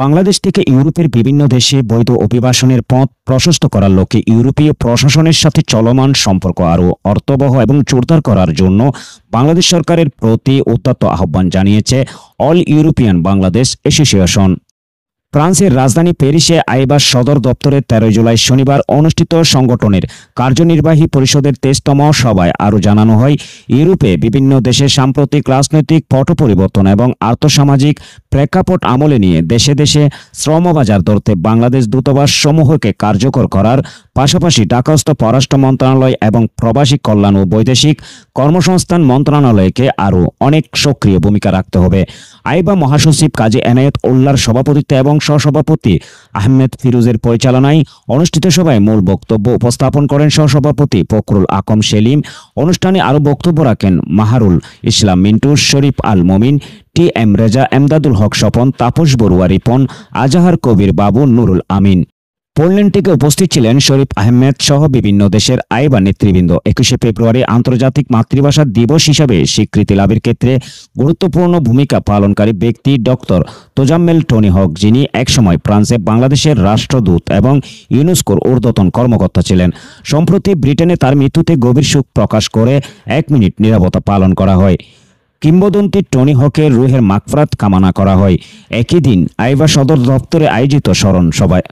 বাংলাদেশ থেকে ইউরোপের বিভিন্ন দেশে বৈধ অভিবাসনের পথ প্রশস্ত করার লক্ষ্যে ইউরোপীয় প্রশাসনের সাথে চলমান সম্পর্ক আরও অর্থবহ এবং জোরদার করার জন্য বাংলাদেশ সরকারের প্রতি উদ্যত আহ্বান জানিয়েছে অল ইউরোপিয়ান বাংলাদেশ অ্যাসোসিয়েশন ফ্রান্সের রাজধানী প্যারিসে আইবার সদর দপ্তরে তেরোই জুলাই শনিবার অনুষ্ঠিত সংগঠনের কার্যনির্বাহী পরিষদের তেইশতম সভায় আরও জানানো হয় ইউরোপে বিভিন্ন দেশের সাম্প্রতিক রাজনৈতিক পট পরিবর্তন এবং আর্থসামাজিক প্রেক্ষাপট আমলে নিয়ে দেশে দেশে শ্রমবাজার ধরতে বাংলাদেশ দূতাবাস সমূহকে কার্যকর করার পাশাপাশি ডাকস্থ পররাষ্ট্র মন্ত্রণালয় এবং প্রবাসী কল্যাণ ও বৈদেশিক কর্মসংস্থান মন্ত্রণালয়কে আরও অনেক সক্রিয় ভূমিকা রাখতে হবে আইবা মহাসচিব কাজী এনায়েত উল্লার সভাপতিত্বে এবং সহসভাপতি আহমেদ ফিরুজের পরিচালনায় অনুষ্ঠিত সভায় মূল বক্তব্য উপস্থাপন করেন সহসভাপতি ফখরুল আকম সেলিম অনুষ্ঠানে আরও বক্তব্য রাখেন মাহারুল ইসলাম মিন্টু শরীফ আল মমিন টি এম রেজা এমদাদুল হক স্বপন তাপস বড়ুয়া রিপন আজাহার কবির বাবু নুরুল আমিন পোল্যান্ড থেকে উপস্থিত ছিলেন শরীফ আহমেদ সহ বিভিন্ন দেশের আইবা নেতৃবৃন্দ একুশে ফেব্রুয়ারি আন্তর্জাতিক মাতৃভাষা দিবস হিসাবে স্বীকৃতি লাভের ক্ষেত্রে গুরুত্বপূর্ণ ভূমিকা পালনকারী ব্যক্তি ডক্টর তোজাম্মেল টনি হক যিনি একসময় ফ্রান্সে বাংলাদেশের রাষ্ট্রদূত এবং ইউনেস্কোর ঊর্ধ্বতন কর্মকর্তা ছিলেন সম্প্রতি ব্রিটেনে তার মৃত্যুতে গভীর শোক প্রকাশ করে এক মিনিট নিরাপত্তা পালন করা হয় কিংবদন্তি টনি হকের রুহের মাকফরাত কামনা করা হয় একই দিন আইবা সদর দপ্তরে আয়োজিত স্মরণ সভায়